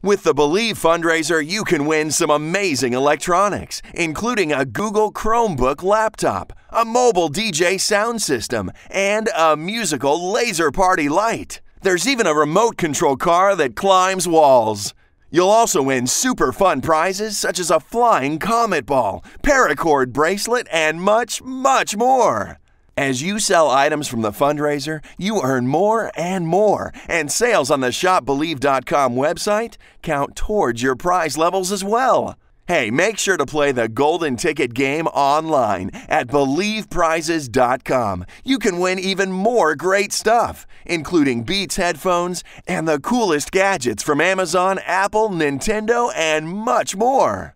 With the Believe fundraiser, you can win some amazing electronics, including a Google Chromebook laptop, a mobile DJ sound system, and a musical laser party light. There's even a remote control car that climbs walls. You'll also win super fun prizes such as a flying comet ball, paracord bracelet, and much, much more. As you sell items from the fundraiser, you earn more and more, and sales on the ShopBelieve.com website count towards your prize levels as well. Hey, make sure to play the golden ticket game online at BelievePrizes.com. You can win even more great stuff, including Beats headphones and the coolest gadgets from Amazon, Apple, Nintendo, and much more.